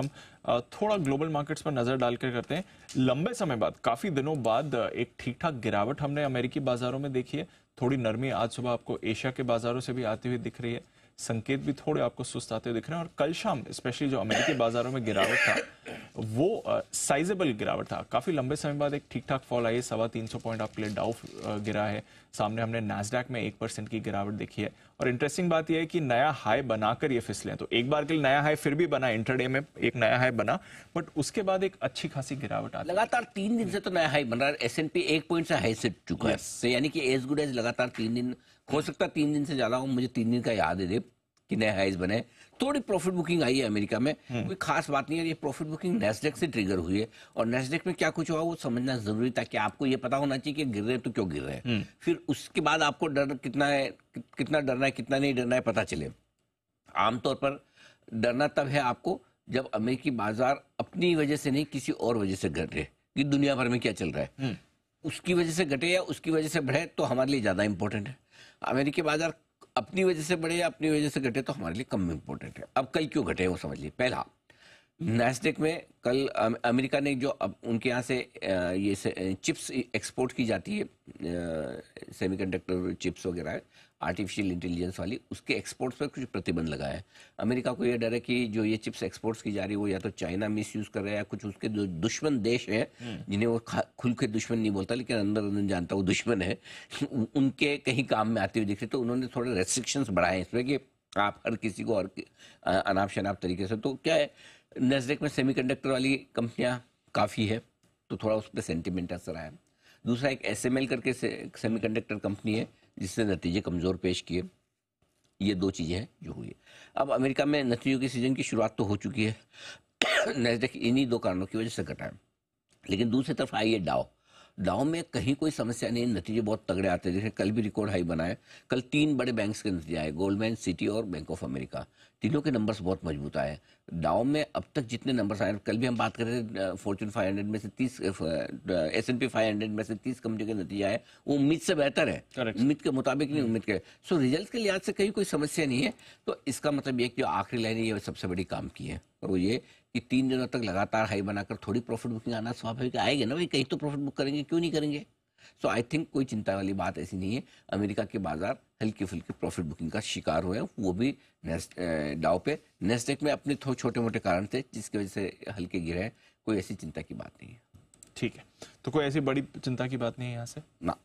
हम थोड़ा global markets पर नज़र डालकर करते हैं लंबे समय बाद काफ़ी दिनों बाद एक ठीक ठाक गिरावट हमने अमेरिकी बाजारों में देखी है थोड़ी नरमी आज सुबह आपको एशिया के बाजारों से भी आती हुई दिख रही है संकेत भी थोड़े आपको सुस्त आते हुए दिख रहे हैं और कल शाम स्पेशली जो अमेरिकी बाजारों में गिरावट था वो साइजेबल गिरावट था काफी लंबे समय बाद एक ठीक ठाक फॉल आई है सवा तीन सौ पॉइंट आपके लिए डाउ गिरा है सामने हमने नेसडैक में एक परसेंट की गिरावट देखी है और इंटरेस्टिंग बात यह है कि नया हाई बनाकर ये फिसले तो एक बार के लिए नया हाई फिर भी बना इंटरडे में एक नया हाई बना बट उसके बाद एक अच्छी खासी गिरावट आ लगातार तीन दिन से तो नया हाई बन रहा है एस एन पी एक पॉइंट से हाई से चुका है तो यानी कि एज गुड एज लगातार तीन दिन हो सकता है तीन दिन से ज्यादा हो मुझे तीन दिन का याद है कि नए हाइज बने थोड़ी प्रॉफिट बुकिंग आई है अमेरिका में हम्म। कोई खास बात नहीं है ये प्रॉफिट बुकिंग नेस्डेक से ट्रिगर हुई है और नेस्डेक में क्या कुछ हुआ वो समझना जरूरी ताकि आपको ये पता होना चाहिए कि गिर रहे तो क्यों गिर रहे हैं हम्म। फिर उसके बाद आपको डर कितना है कितना डरना है कितना नहीं डरना है पता चले आमतौर पर डरना तब है आपको जब अमेरिकी बाजार अपनी वजह से नहीं किसी और वजह से घट रहे कि दुनिया भर में क्या चल रहा है हम्म। उसकी वजह से घटे या उसकी वजह से बढ़े तो हमारे लिए ज़्यादा इंपॉर्टेंट है अमेरिकी बाजार अपनी वजह से बढ़े या अपनी वजह से घटे तो हमारे लिए कम इम्पोर्टेंट है अब कल क्यों घटे वो समझ लिए पहला नैसडेक में कल अमेरिका ने जो अब उनके यहाँ से ये से, चिप्स एक्सपोर्ट की जाती है सेमीकंडक्टर चिप्स वगैरह आर्टिफिशियल इंटेलिजेंस वाली उसके एक्सपोर्ट्स पर कुछ प्रतिबंध लगाया है अमेरिका को यह डर है कि जो ये चिप्स एक्सपोर्ट्स की जा रही है वो या तो चाइना मिस यूज़ कर रहा है या कुछ उसके जो दुश्मन देश हैं हम्म। जिन्हें वो खुल के दुश्मन नहीं बोलता लेकिन अंदर अंदर जानता वो दुश्मन है उनके कहीं काम में आते हुए दिख रही तो उन्होंने थोड़े रेस्ट्रिक्शंस बढ़ाए इसमें कि आप हर किसी को और अनाप शनाप तरीके से तो क्या है नजदीक में सेमीकंडक्टर वाली कंपनियां काफ़ी है तो थोड़ा उस पर सेंटिमेंट असर आया दूसरा एक एस करके से, सेमीकंडक्टर कंपनी है जिसने नतीजे कमज़ोर पेश किए ये दो चीज़ें हैं जो हुई है अब अमेरिका में नतीजों की सीजन की शुरुआत तो हो चुकी है नजदीक इन्हीं दो कारणों की वजह से घटा है लेकिन दूसरी तरफ आई है डाव दाव में कहीं कोई समस्या नहीं नतीजे बहुत तगड़े आते हैं जैसे कल भी रिकॉर्ड हाई बनाया कल तीन बड़े बैंक्स के नतीजे आए गोल्डमैन सिटी और बैंक ऑफ अमेरिका तीनों के नंबर्स बहुत मजबूत आए दाव में अब तक जितने नंबर्स आए कल भी हम बात कर रहे थे फॉर्चून हंड्रेड में से तीस S N P five hundred में से तीस कंपनी के नतीजे आए वो उम्मीद से बेहतर है उम्मीद के मुताबिक नहीं उम्मीद के सो रिजल्ट के लिहाज से कहीं कोई समस्या नहीं है तो इसका मतलब ये कि आखिरी लाइन ये सबसे बड़ी काम की है करो ये कि तीन दिनों तक लगातार हाई बनाकर थोड़ी प्रॉफिट बुकिंग आना स्वाभाविक आएगी ना भाई कहीं तो प्रॉफिट बुक करेंगे क्यों नहीं करेंगे सो आई थिंक कोई चिंता वाली बात ऐसी नहीं है अमेरिका के बाजार हल्की फुल्की प्रॉफिट बुकिंग का शिकार हुए हैं वो भी नेस्ट डाव पे नेस्टेक में अपने छोटे मोटे कारण थे जिसकी वजह से हल्के गिरे हैं कोई ऐसी चिंता की बात नहीं है ठीक है तो कोई ऐसी बड़ी चिंता की बात नहीं है यहाँ से ना